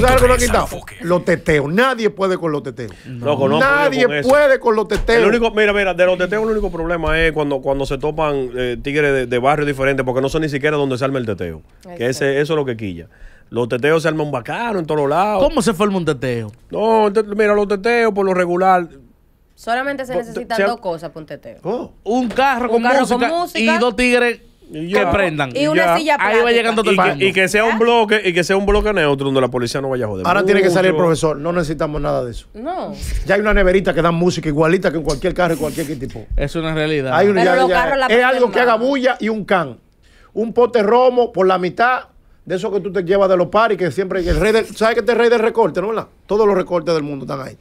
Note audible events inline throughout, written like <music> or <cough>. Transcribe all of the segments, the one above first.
lo Los teteos. Nadie puede con los teteos. Nadie puede con los teteos. mira, mira, de los teteos el único problema es cuando, cuando se topan eh, tigres de, barrio barrios diferentes porque no sé ni siquiera Dónde se arma el teteo. que ese, eso es lo que quilla. Los teteos se arman bacano en todos lados. ¿Cómo se forma un teteo? No, mira, los teteos por lo regular Solamente se necesitan dos cosas para un teteo. Oh. Un carro, con, música y dos tigres que prendan. Y una Ahí Y que sea un ¿Ah? bloque, y que sea un bloque neutro donde la policía no vaya a joder. Ahora tiene que salir el profesor. No necesitamos nada de eso. No. Ya hay una neverita que da música igualita que en cualquier carro, cualquier tipo. Es una realidad. Hay es algo que haga bulla y un can. Un pote romo por la mitad de eso que tú te llevas de los paris, que siempre el ¿sabes que este rey del recorte, no verdad? Todos los recortes del mundo están ahí.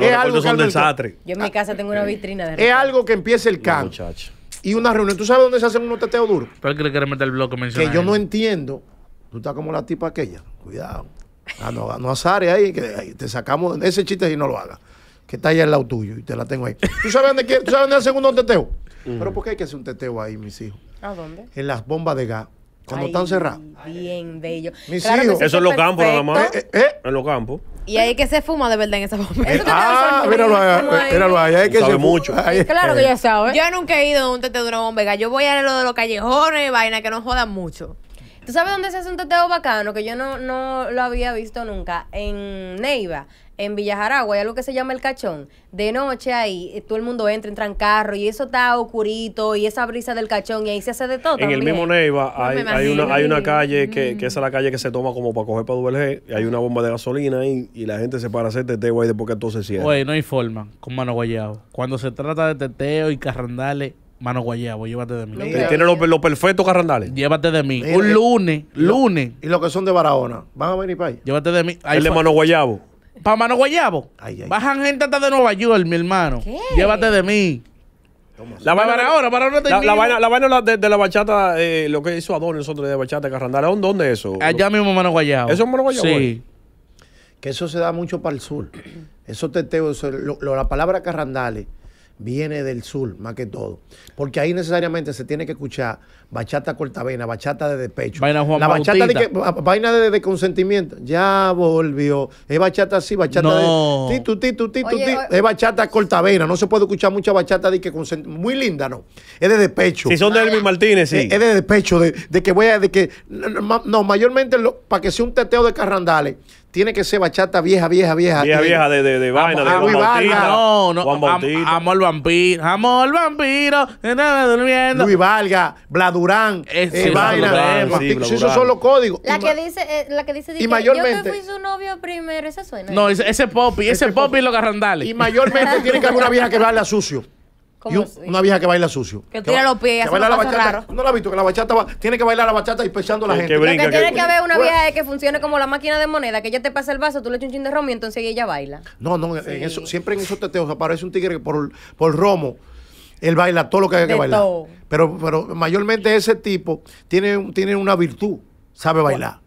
es algo que Yo en mi casa tengo una vitrina de Es algo que empiece el can y una reunión. ¿Tú sabes dónde se hacen unos teteos duros? ¿Para que le quieres meter el bloque Que yo no entiendo. Tú estás como la tipa aquella. Cuidado. Ah, no, no ahí, que te sacamos ese chiste y no lo hagas. Que está allá al lado tuyo y te la tengo ahí. ¿Tú sabes dónde, quieres ¿tú sabes dónde hacen unos teteos? Mm. Pero ¿por qué hay que hacer un teteo ahí, mis hijos? ¿A dónde? En las bombas de gas. Cuando están cerradas. Bien bello. Mis hijos. Eso en los campos nada más. Eh, eh, eh, en los campos. Y ahí que se fuma de verdad en esa bomba. Eh, ah, míralo allá, míralo ahí hay que sabe mucho. Eh, claro que ya sabe. Yo nunca he ido a un tete de una Yo voy a lo de los callejones, y vaina que no jodan mucho. ¿Tú sabes dónde se hace un teteo bacano? Que yo no, lo había visto nunca. En Neiva, en Villajaragua, hay algo que se llama el cachón. De noche ahí, eh, todo el mundo entra, entra en carro y eso está oscurito y esa brisa del cachón y ahí se hace de todo. En el mismo Neiva pues hay, una, calle que, es la calle que se toma como para coger para Y Hay una bomba de gasolina ahí y la gente se para a hacer teteo ahí después que todo se cierra. Oye, no hay forma con mano guayado. Cuando se trata de teteo y carrandales, mano guayabo, pues llévate de mí. Tiene los lo perfectos carrandales. Llévate de mí. un eh, lunes, lunes. Y los que son de Barahona, van a venir para ahí. Llévate de mí. Ahí El de mano guayabo. Para mano guayabo. Ay, ay. Bajan gente hasta de Nueva York, mi hermano. ¿Qué? Llévate de mí. La vaina, para ahora, para te la, la, vaina, la vaina de, de la bachata, eh, lo que hizo Adonis nosotros de bachata Carrandales, ¿dónde, ¿dónde eso? Allá mismo Mano Guayabo. ¿Eso es Mano Guayabo? Sí. Que eso se da mucho para el sur. eso, lo, tengo, la palabra Carrandales viene del sur, más que todo. Porque ahí necesariamente se tiene que escuchar bachata cortavena, bachata de despecho. la bachata de, vaina de, consentimiento. Ya volvió. Es bachata así, bachata de. Es bachata cortavena. No se puede escuchar mucha bachata de que Muy linda, ¿no? Es de despecho. Si son de Elvin Martínez, sí. Es, de despecho, de, que voy a. De que, no, mayormente para que sea un teteo de carrandales tiene que ser bachata vieja, vieja, vieja. Vieja, vieja, de, de, de vaina, de Juan Bautista. No, no, amor vampiro, amor vampiro, nada durmiendo. Luis Valga, Bladurán, es, eh, vaina. Bladurán, eh, sí, Esos son los códigos. La que dice, eh, la que dice, y yo fui su novio primero, ¿Ese suena. No, ese, ese ese, popi es y los Y mayormente tiene que haber una vieja que baila sucio una vieja que baila sucio. Que tira los pies, que baila la bachata. No la he visto, que la bachata va- tiene que bailar la bachata y pesando a la gente. que tiene que haber una vieja que funcione como la máquina de moneda, que ella te pasa el vaso, tú le echas un chin de romo y entonces ella baila. No, no, en eso, siempre en esos teteos aparece un tigre que por, por romo, él baila todo lo que haya que bailar. Pero, mayormente ese tipo tiene, tiene una virtud, sabe bailar.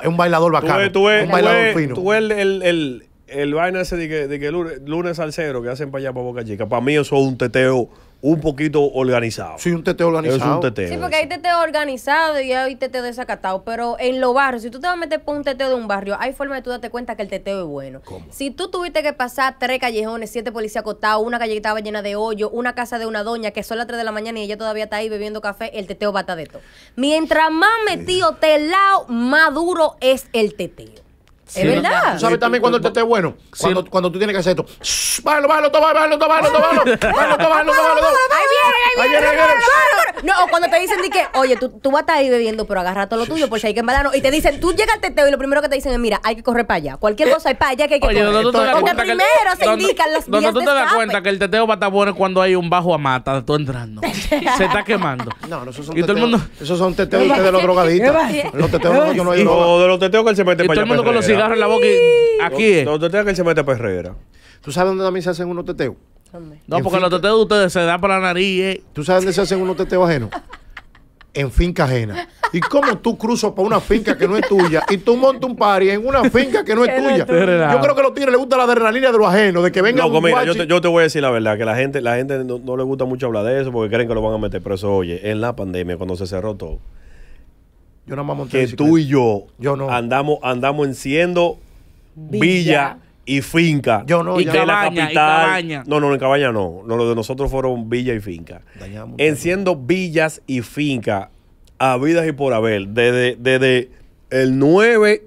Es un bailador bacán. bacano. un bailador fino. tú el- el vaina ese de que, de lunes, al cero que hacen para allá para Boca Chica, para mí eso es un teteo un poquito organizado. Sí, un teteo organizado. Es un teteo. Sí, porque hay teteo organizado y hay teteo desacatado. Pero en los barrios, si tú te vas a meter por un teteo de un barrio, hay forma de tú darte cuenta que el teteo es bueno. ¿Cómo? Si tú tuviste que pasar tres callejones, siete policías acotados, una calle que estaba llena de hoyo, una casa de una doña que son las 3 de la mañana y ella todavía está ahí bebiendo café, el teteo estar de todo. Mientras más metido telao, más duro es el teteo es verdad. Tú sabes también cuando el teteo es bueno. Cuando, cuando tú tienes que hacer esto. Bájalo, bájalo, bájalo, bájalo, <laughs> bájalo, bájalo, bájalo, Ahí viene, ahí viene. No, o cuando te dicen que, oye, tú, tú vas a estar ahí bebiendo, pero agarra todo lo tuyo porque hay que embalarnos. Y te dicen, tú llegas al teteo y lo primero que te dicen es, mira, hay que correr para allá. Cualquier cosa hay para allá que hay que oye, correr. porque primero se indican las vías tú te das cuenta que el teteo va a estar bueno cuando hay un bajo a mata, tú entrando. <laughs> se está quemando. No, no, esos son Y teteos. Esos son teteos de los drogadictos. Los teteos no hay droga. de los teteos que él se mete para allá. Y el mundo la boca y aquí es. No, que se mete perrera. ¿Tú sabes dónde también se hacen unos teteos? No, porque los teteos de ustedes se dan para la nariz. eh. ¿Tú sabes dónde se hacen unos teteos ajenos? En finca ajena. ¿Y cómo tú cruzas para una finca que no es tuya y tú montas un party en una finca que no es <laughs> tuya? Yo creo que a los tigres les gusta la adrenalina de lo ajeno, de que venga a un mira, yo te, yo te voy a decir la verdad, que la gente, la gente no, le gusta mucho hablar de eso porque creen que lo van a meter Pero eso, Oye, en la pandemia, cuando se cerró todo, yo nada más Que tú y yo, yo no. andamos, andamos enciendo Villa. y finca. Yo no, y cabaña, la capital. No, no, en cabaña no. Lo de nosotros fueron villa y finca. Enciendo villas y finca a vidas y por haber. Desde, desde el 9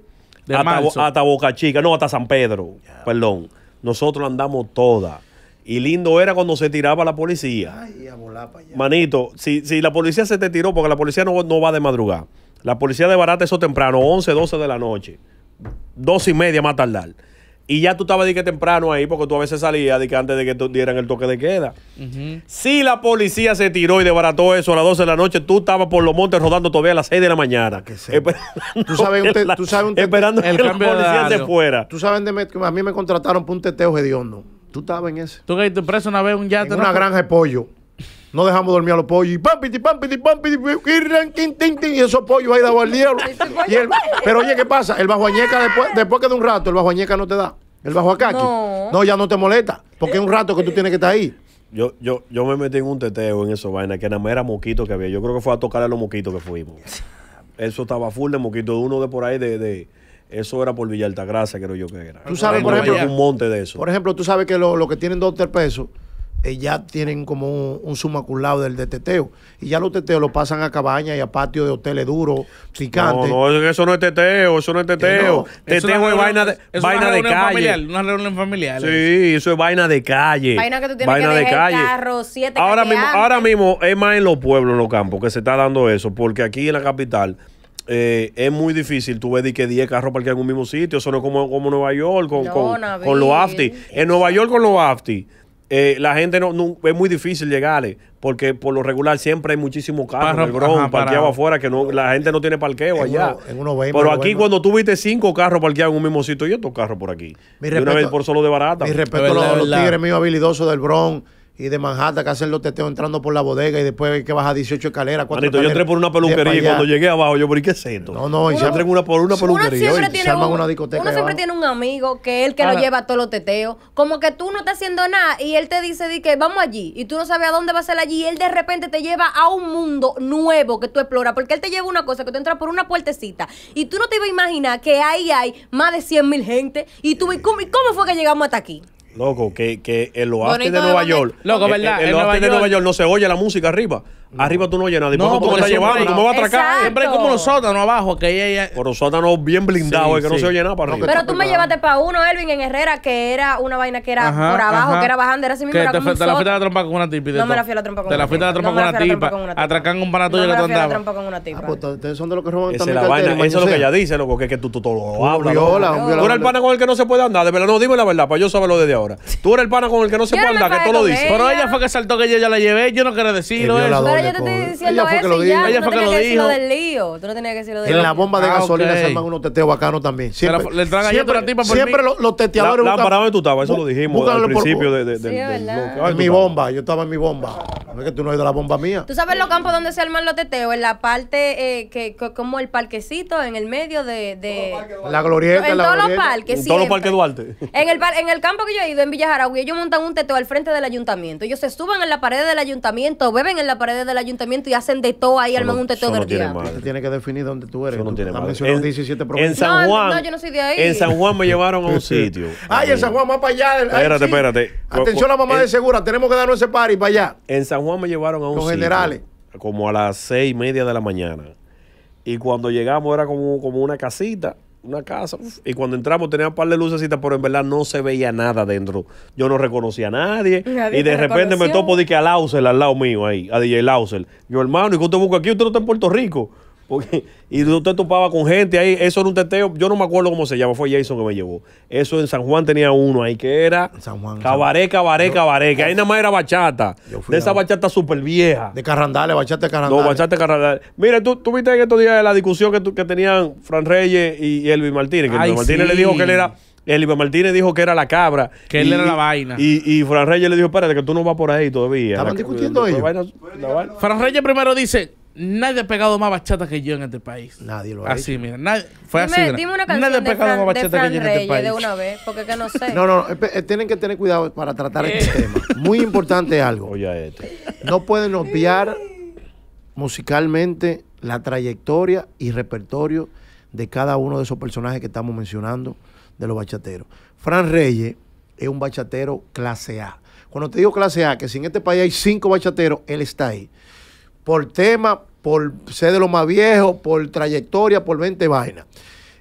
hasta, Boca Chica. No, hasta San Pedro. Perdón. Nosotros andamos todas. Y lindo era cuando se tiraba la policía. Manito, si, si, la policía se te tiró, porque la policía no, no va de madrugada. La policía de eso temprano, 11, 12 de la noche. Dos y media más tardar. Y ya tú estabas de que temprano ahí, porque tú a veces salías de que antes de que dieran el toque de queda. Si la policía se tiró y desbarató eso a las 12 de la noche, tú estabas por los montes rodando todavía a las 6 de la mañana. Que ¿Tú sabes, tú sabes esperando el que la policía fuera. Tú sabes, que a mí me contrataron por un teteo no. Tú estabas en ese. Tú caíste preso una vez un yate. En una granja de pollo no dejamos dormir a los pollos. Y pam, piti, pam, piti, pam, piti, y esos pollos ahí daban al diablo. pero oye, ¿qué pasa? El bajo añeca, después, después que de un rato, el bajo añeca no te da. El bajo acá no. no. ya no te molesta. Porque es un rato que tú tienes que estar ahí. Yo, yo, yo me metí en un teteo en esa vaina, que nada más era moquito que había. Yo creo que fue a tocar a los moquitos que fuimos. Eso estaba full de moquitos. De uno de por ahí de, eso era por Villa Altagracia, creo yo que era. Tú sabes, por ejemplo, un monte de eso. Por ejemplo, tú sabes que los lo que tienen dos tres pesos eh, ya tienen como un, sumaculado del de teteo. Y ya los teteos los pasan a cabañas y a patio de hoteles duros, picantes. No, no, eso no es teteo, eso no es teteo. teteo es, vaina de, vaina de calle. Familiar, una reunión familiar. Sí, eso es vaina de calle. Vaina que tú tienes que de calle. carro, siete ahora, mismo, ahora mismo es más en los pueblos, en los campos, que se está dando eso, porque aquí en la capital. Eh, es muy difícil tú ves que 10 carros parquean en un mismo sitio. Eso no es como, como Nueva York con, con, con los AFTI. En Nueva York con los AFTI eh, la gente no, es muy difícil llegarle, porque por lo regular siempre hay muchísimos carros parqueados afuera, que no, la gente no tiene parqueo allá. Pero aquí cuando tú viste cinco carros parqueados en un mismo sitio, y estos carros por aquí. Mi una vez por solo de barata. Mi respeto a los, tigres míos habilidosos del Bronx y de Manhattan que hacen los teteos entrando por la bodega y después que baja 18 escaleras. escaleras, yo entré por una peluquería y cuando llegué abajo, yo, ¿por qué es esto? No, no, y uno, una por una peluquería. siempre, una discoteca uno siempre tiene un amigo que es el que lo lleva a todos los teteos. Como que tú no estás haciendo nada y él te dice di que vamos allí y tú no sabes a dónde va a ser allí y él de repente te lleva a un mundo nuevo que tú exploras. Porque él te lleva una cosa que tú entras por una puertecita y tú no te ibas a imaginar que ahí hay más de 100 mil gente y tú, cómo, y cómo fue que llegamos hasta aquí? Loco, que, que eh, en los bueno, de Nueva York. Loco, ¿verdad? En, en, en de Nueva York no se oye la música arriba. Arriba tú no llenas, después no, tú me estás llevando, tú me vas a atracar. Siempre es como los sótanos abajo, que ella. Por los sótanos bien blindados, que no se oye nada para arriba. Pero tú me llevaste para uno, Elvin, en Herrera, que era una vaina que era por abajo, que era bajando, era así mismo. te, la fuiste a la trompa con una tipa. No me la fui a la trampa con una tipa. Te la fuiste a la trompa con una tipa. Atracan un pana que tú andabas. la trompa con una ah, tipa. ustedes son de los que roban también. Eso es lo que ella dice, loco, que que tú lo hablas. Tú eres el pana con el que no se puede andar, de verdad. No, dime la verdad, para yo saberlo desde ahora. Tú eres el pana con el que no se puede andar, que tú lo dices. Pero ella fue que saltó que ella ya la llevé, yo no quería decirlo yo te estoy diciendo eso. que y ya, ella fue que lo dijo. del lío. Tú no tenías que decir del lío. En la bomba de ah, gasolina se arman unos teteos bacanos también. Siempre, siempre, los, teteadores. La, parada donde tú estabas, eso lo dijimos al principio. en mi bomba, yo estaba en mi bomba. No es que tú no has ido a la bomba mía. ¿Tú sabes los campos donde se arman los teteos? En la parte, eh, que, como el parquecito, en el medio de. La glorieta. En todos los parques. En todos los parques Duarte. En el, campo que yo he ido, en Villa ellos montan un teteo al frente del ayuntamiento. Ellos se suban en la pared del ayuntamiento, beben en la pared del ayuntamiento y hacen de todo ahí, al un teteo todo diablo. tiene que definir dónde tú eres. Eso no tiene En, San Juan. No, yo no soy de ahí. En San Juan me <laughs> llevaron a un sitio. Ay, en San Juan, más para allá. Espérate, espérate. Atención, la mamá de segura, tenemos que darnos ese party para allá. En San Juan me llevaron a un sitio. generales. Como a las seis y media de la mañana. Y cuando llegamos era como, como una casita una casa. Y cuando entramos tenía un par de lucecitas, pero en verdad no se veía nada dentro. Yo no reconocía a nadie. y de repente me topo de que a Lausel, al lado mío ahí, a DJ Lausel. mi hermano, ¿y qué usted busca aquí? Usted no está en Puerto Rico. Porque, y usted topaba con gente ahí, eso era un teteo, yo no me acuerdo cómo se llama, fue Jason que me llevó. Eso en San Juan tenía uno ahí que era San Juan, cabareca que ahí nada más era bachata. De esa bachata súper vieja. De carrandales, bachata de carrandales. No, bachata de carrandales. Mira, tú, viste en estos días la discusión que, que tenían Fran Reyes y Elvis Martínez, que Martínez le dijo que él era... Elvis Martínez dijo que era la cabra. Que él era la vaina. Y, y, Fran Reyes le dijo, espérate, que tú no vas por ahí todavía. Estaban discutiendo ellos. Fran Reyes primero dice, Nadie ha pegado más bachata que yo en este país. Nadie lo ha Así, mira. fue dime, así. Nadie ha pegado más bachata que yo en este país. de una vez, porque que no sé. No, no, eh, eh, tienen que tener cuidado para tratar este <laughs> eh. tema. Muy importante algo. Este. No pueden obviar musicalmente la trayectoria y repertorio de cada uno de esos personajes que estamos mencionando de los bachateros. Fran Reyes es un bachatero clase A. Cuando te digo clase A, que si en este país hay cinco bachateros, él está ahí por tema, por ser de lo más viejo, por trayectoria, por 20 vainas.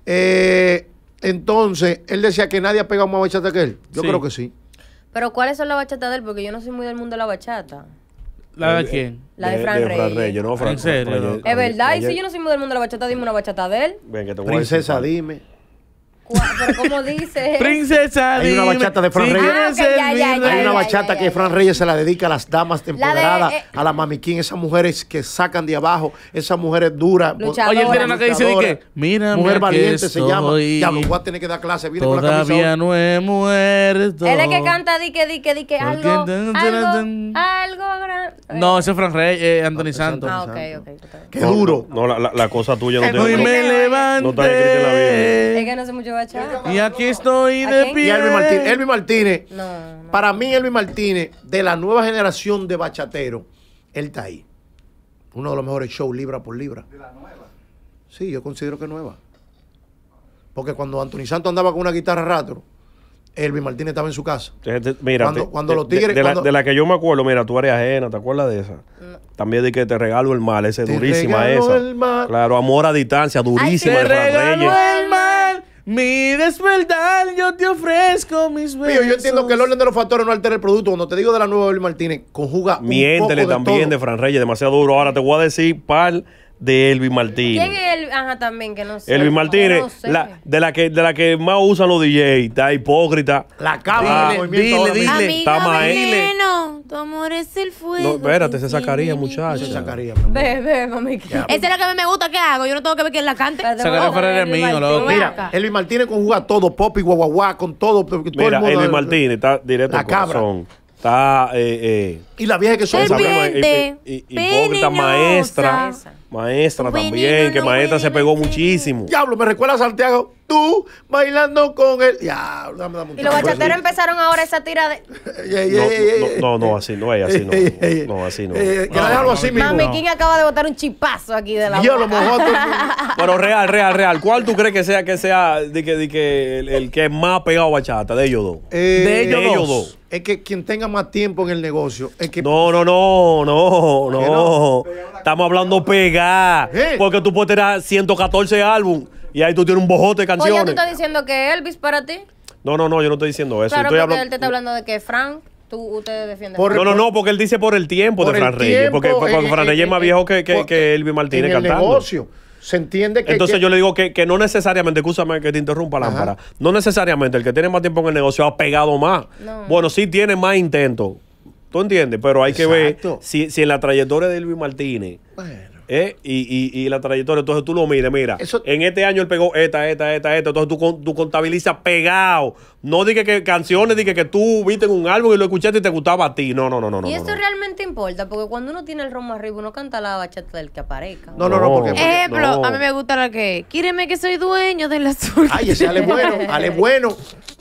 Eh, entonces, él decía que nadie ha pegado más bachata que él. Yo creo que sí. Pero ¿cuáles son las bachatas de él? Porque yo no soy muy del mundo de la bachata. ¿La de eh, quién? La de, Frank Reyes. Yo no, Fran, Es verdad, y si yo no soy muy del mundo de la bachata, dime una bachata de él. Ven, que te voy Princesa, dime como dice. <laughs> Princesa, Hay una bachata de Fran Reyes. Ah, Hay una bachata que Fran Reyes se la dedica a las damas empoderadas, eh, a las mamiquín, esas mujeres que sacan de abajo, esas mujeres duras. Oye, mira lo que dice, que mira, mujer valiente se llama. Ya lo voy a tener que dar clase, viene con la Todavía no he muerto. Él es que canta di que di que di que algo, algo, algo No, ese es Fran Reyes, eh, Anthony ah, Santos. Ah, ok, ok. Qué duro. No, la, la cosa tuya no te. Hoy me levanté. No te la vida. Es que no sé mucho y aquí estoy de pie. Y Elvi Martínez. Para mí, Elvi Martínez, de la nueva generación de bachateros, él está ahí. Uno de los mejores shows libra por libra. ¿De la nueva? Sí, yo considero que nueva. Porque cuando Anthony Santos andaba con una guitarra rato, Elvi Martínez estaba en su casa. Eh, mira, cuando, los tigres. De, La, que yo me acuerdo, mira, tu eres ajena, ¿te acuerdas de esa? También de que te regalo el mal, ese es durísima esa. Claro, amor a distancia, durísima. te mi despertar, yo te ofrezco mis besos. Pío, yo entiendo que el orden de los factores no altera el producto. Cuando te digo de la nueva Abel Martínez, conjuga. Miéntele un poco de también de Fran Reyes, demasiado duro. Ahora te voy a decir, pal de Elvi Martínez. ¿Quién es Elvi? Ajá, también, que no sé. Martínez, de, la que, de la que más usan los DJs, está hipócrita. La cabra, ah, dile, dile, está dile. Está tu amor es el fuego. No, espérate, se sacaría, muchacha. Se sacaría, Ve, mami. Esa pues. es la que a mí me gusta que hago. Yo no tengo que ver que la cante. Sacaría Ferrer el mío, loco. Mira, Elvi Martínez conjuga todo, pop y guaguaguá, con todo. Mira, Elvi Martínez está directo la Cabra. Está, eh, eh y la vieja que son Y, y, hipócrita, maestra. Maestra también, que maestra se pegó muchísimo. Diablo, me recuerda a Santiago. Tú bailando con él. Diablo, dame, Y los bachateros empezaron ahora esa tira de. <laughs> No, no, así no es, así no. No, así no. Eh, eh, algo así Mami acaba de botar un chipazo aquí de la. Yo lo <laughs> Pero real, real, real. ¿Cuál tú crees que sea que sea que, que el, que más pegado a bachata de ellos dos? Eh, de ellos dos. Es que quien tenga más tiempo en el negocio. No, no, no, no, no. Estamos hablando pegar. ¡Eh! Porque tú puedes tener 114 álbum y ahí tú tienes un bojote de canciones. Oye, tú estás diciendo que Elvis para ti. No, no, no, yo no estoy diciendo eso. Claro, estoy él te está hablando de que Frank. Tú, usted defiende. no, no, no, porque él dice por el tiempo de Fran Reyes. porque, eh, Frank eh, Reyes es más viejo que, Elvis Martínez en el cantando. Negocio. Se entiende que. Entonces yo le digo que, no necesariamente, escúchame que te interrumpa, la Ajá. No necesariamente el que tiene más tiempo en el negocio ha pegado más. Bueno, sí tiene más intentos ¿Tú entiendes? Pero hay que ver si, si, en la trayectoria de Luis Martínez. Eh, y, la trayectoria, entonces tú lo mides, mira, en este año él pegó esta, esta, esta, esta, entonces tú, tú contabilizas pegado, no dije que canciones, dije que tú viste en un álbum y lo escuchaste y te gustaba a ti, no, no, no, no. Y eso realmente importa, porque cuando uno tiene el romo arriba, uno canta la bachata del que aparezca. No, no, no, no Ejemplo, a mí me gusta la que, quíreme que soy dueño la azul. Ay, ese Ale bueno, Ale bueno.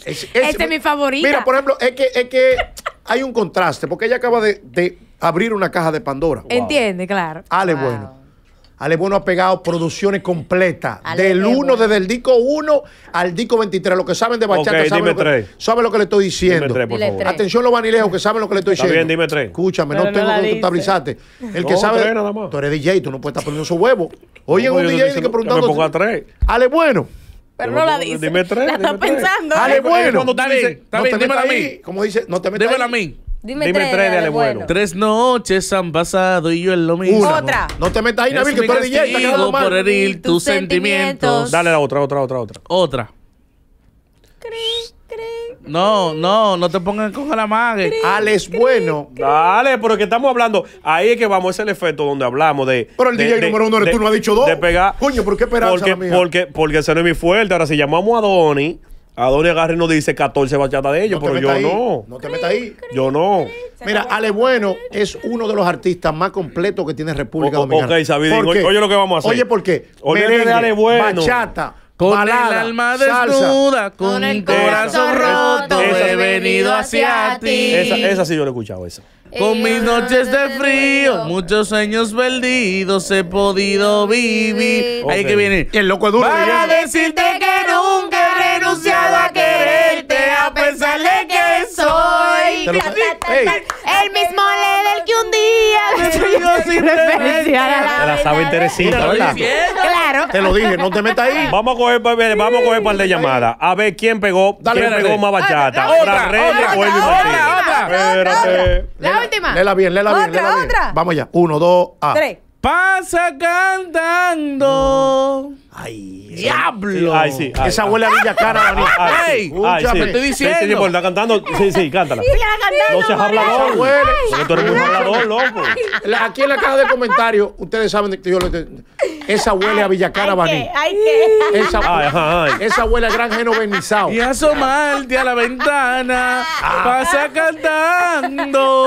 este es mi favorito. Mira, por ejemplo, es que, es que hay un contraste, porque ella acaba de, de abrir una caja de Pandora. Entiende, claro. Ale Bueno. Ale Bueno ha pegado producciones completas. del 1, desde el disco 1 al disco 23. Los que saben de bachata okay, saben, lo que, saben, lo que, le estoy diciendo. Dime tres, por favor. Atención los vanilejos que saben lo que le estoy diciendo. dime tres. Escúchame, no, tengo que contabilizarte. El que sabe. Tú eres DJ, tú no puedes estar poniendo su huevo. Oye, un DJ tiene que preguntando. Ale Bueno. Pero no la dice. Dime tres. La está pensando. Dale, bueno. Dale, no te dímela a mí. Como dice, no te metas Dímela a mí. Dime, tres, dale, bueno. Tres noches han pasado y yo es lo mismo. Otra. No te metas ahí, Nabil, que tú eres DJ. Te por herir tus sentimientos. Dale la otra, otra, otra, otra. Otra. Cris. No, no, no te pongan con Ale es Bueno. Dale, pero que estamos hablando. Ahí es que vamos, es el efecto donde hablamos de. Pero el DJ número uno eres tú, no has dicho dos. De pegar. Coño, ¿por qué esperanza porque, mía? Porque, porque ese no es mi fuerte. Ahora, si llamamos a a Donny Agarre nos dice 14 bachatas de ellos, pero yo no. No te metas ahí. Yo no. Mira, Ale Bueno es uno de los artistas más completos que tiene República Dominicana. ok, Sabidín, oye, lo que vamos a hacer. Oye, ¿por qué? Oye, Merengue, Ale Bueno. Bachata, con el alma desnuda, con, el corazón roto, he venido hacia ti. Esa, esa sí yo lo he escuchado, esa. Con mis noches de frío, muchos sueños perdidos he podido vivir. Ahí que viene. El loco es duro. Para decirte que El mismo Lele que un día destruyó <laughs> <laughs> sin <laughs> referencia. Te la sabe interesita, ¿verdad? Claro. Te lo dije, no te metas ahí. Vamos a coger, vamos a coger par de llamadas. A ver quién pegó, quién pegó más bachata. Otra, otra, otra, Espérate. La última. Lela bien, lela bien, Otra, otra Vamos allá. Uno, dos, a. Tres. Pasa cantando. Ay, diablo. Esa huele a Villacara, Cara. Ay, ¡Ay, sí. me estoy diciendo. Sí, está cantando. Sí, sí, cántala. Sí, no seas hablador. Huele. Porque tú hablador, loco. aquí en la caja de comentarios, ustedes saben que yo lo Esa huele a Villacara, Bani. Ay, qué. Esa, ay, ay. esa huele a gran genovenizado. Y asomarte a la ventana ah. pasa cantando.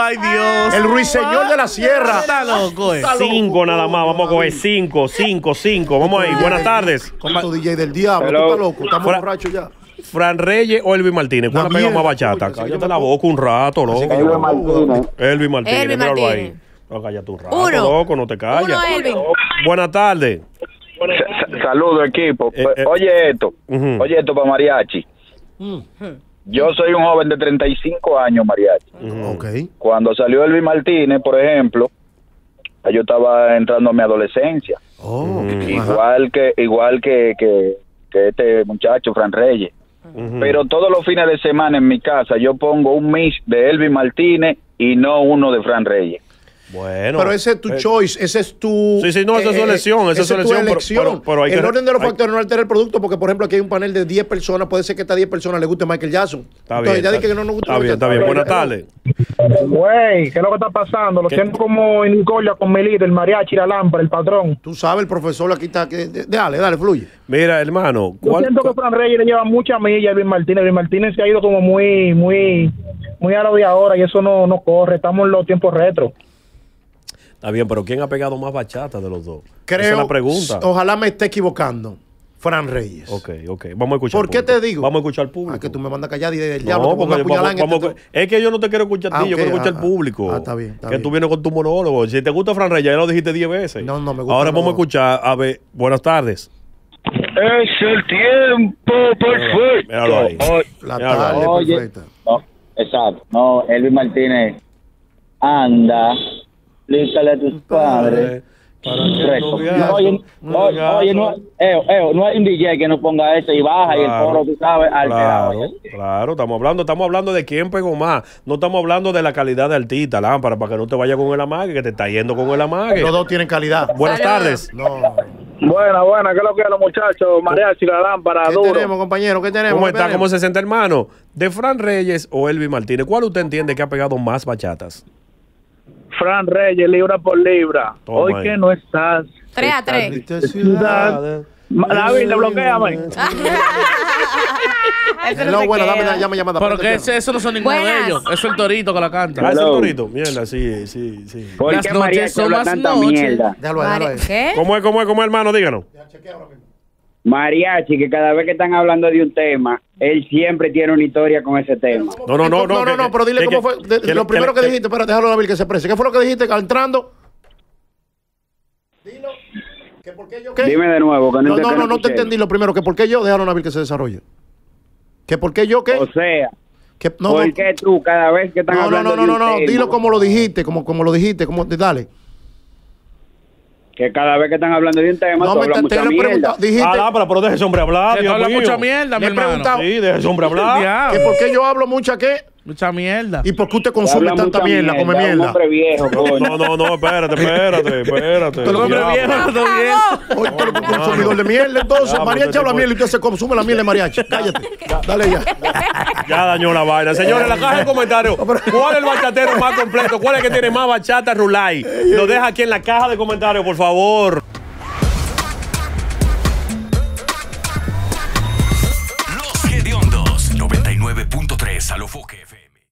Ah. Ay, Dios. El ruiseñor de la sierra. Está eh. Cinco nada más. Vamos a coger cinco, cinco, cinco. Vamos a buenas tardes. tu DJ del diablo? Hello. ¿Tú estás loco? Estamos Fra borrachos ya. Fran Reyes o Elvi Martínez, ¿cuál pega más bachata? Cállate la boca un rato, loco. Elvis Martínez. Martínez, míralo ahí. No, cállate un rato, Uno. loco, no te calles. Buenas tardes. Saludos, equipo. Eh, eh. Oye esto, oye esto para mariachi. Yo soy un joven de 35 años, mariachi. okay. Cuando salió Elvi Martínez, por ejemplo, yo estaba entrando a mi adolescencia. Oh, igual que igual que, que, este muchacho, Fran Reyes. Pero todos los fines de semana en mi casa yo pongo un mix de Elvis Martínez y no uno de Fran Reyes. Bueno. Pero ese es tu eh, choice, ese es tu. Sí, sí, no, esa es su eh, eh, elección. Esa, es tu elección. Pero, hay el orden de los factores no altera el producto, porque, por ejemplo, aquí hay un panel de 10 personas, puede ser que a estas 10 personas le guste Michael Jackson. Está Entonces, bien. ya dije que no nos gusta. Está bien, está bien. Buenas tardes. Güey, ¿qué es lo que está pasando? Lo siento como en Nicolia con Melito, el mariachi, la lámpara, el patrón. Tú sabes, el profesor aquí está. Que, dale, dale, fluye. Mira, hermano. Yo siento que Fran Reyes le lleva mucha milla a Luis Martínez. Luis Martínez se ha ido como muy, muy, muy a la y eso no, no corre. Estamos en los tiempos retro. Está bien, pero ¿quién ha pegado más bachata de los dos? Creo, Esa es la pregunta. Ojalá me esté equivocando. Fran Reyes. Ok, ok. Vamos a escuchar. ¿Por qué te digo? Vamos a escuchar al público. es ah, que tú me mandas callar y del diablo. No, porque este... Es que yo no te quiero escuchar a ti, ah, yo quiero escuchar ah, al público. Ah, está bien. Está que tú vienes con tu monólogo. Si te gusta Fran Reyes, ya lo dijiste 10 veces. No, no me gusta. Ahora vamos a escuchar. A ver, buenas tardes. Es el tiempo perfecto. Míralo ahí. La tarde perfecta. exacto. No, Elvis Martínez anda explícale a tus padres. oye, hay un DJ que no ponga eso y baja claro, y el coro, tú sabes, alterado. Claro, claro, estamos hablando, estamos hablando de quién pegó más. No estamos hablando de la calidad de artista, lámpara, para que no te vaya con el amague, que te está yendo con el amague. Los dos tienen calidad. Buenas tardes. No. Buena, buena, ¿qué es lo que es, los muchachos? Mariachi, la lámpara, ¿Qué tenemos, compañero? ¿Qué tenemos? ¿Cómo está? ¿Cómo se siente, hermano? ¿De Fran Reyes o Elvi Martínez? ¿Cuál usted entiende que ha pegado más bachatas? Fran Reyes, libra por libra. Hoy que no estás. 3 a 3. Ciudad. David, le bloqueame. no, bueno, dame, dame llamada. Pero que eso no son ninguno de ellos. Eso es el torito que la canta. Ah, es el torito. Mierda, sí, sí, sí. Las noches son más noches. Déjalo, ¿Cómo es, cómo es, cómo es, hermano? Díganos. Ya, chequea ahora Mariachi, que cada vez que están hablando de un tema, él siempre tiene una historia con ese tema. No, no, no, no, no, no, pero dile cómo fue. lo primero que, dijiste, para déjalo a que se prese. ¿Qué fue lo que dijiste entrando? Dilo. Que por qué yo, ¿qué? Dime de nuevo. Que no, no, no, no, te entendí lo primero. Que por qué yo, dejaron a que se desarrolle. Que por qué yo, qué. O sea. no, ¿Por qué tú cada vez que están hablando no, no, no, no, no, dilo como lo dijiste, como, como lo dijiste, como dale que cada vez que están hablando de un tema, no, tú hablas mucha mierda. Dijiste, ah, pero, pero deje ese hombre hablar, Dios habla mucha mierda, mi preguntado. Sí, deje ese hombre <laughs> hablar. ¿Y ¿Por qué yo hablo mucha qué? Mucha mierda. ¿Y por qué usted consume tanta mierda, mierda, come mierda? hombre viejo, <laughs> No, no, no, espérate, espérate, <laughs> espérate. Tú hombre viejo, todo bien. Hoy tú eres consumidor de mierda, entonces. Ya, mariachi habla mierda y usted se consume la mierda de mariachi. Cállate. dale ya. Ya dañó la vaina. Señores, en la caja de comentarios. ¿Cuál es el bachatero más completo? ¿Cuál es el que tiene más bachata, Rulay? Lo deja aquí en la caja de comentarios, por favor. Los Hediondos, 99.3 a lo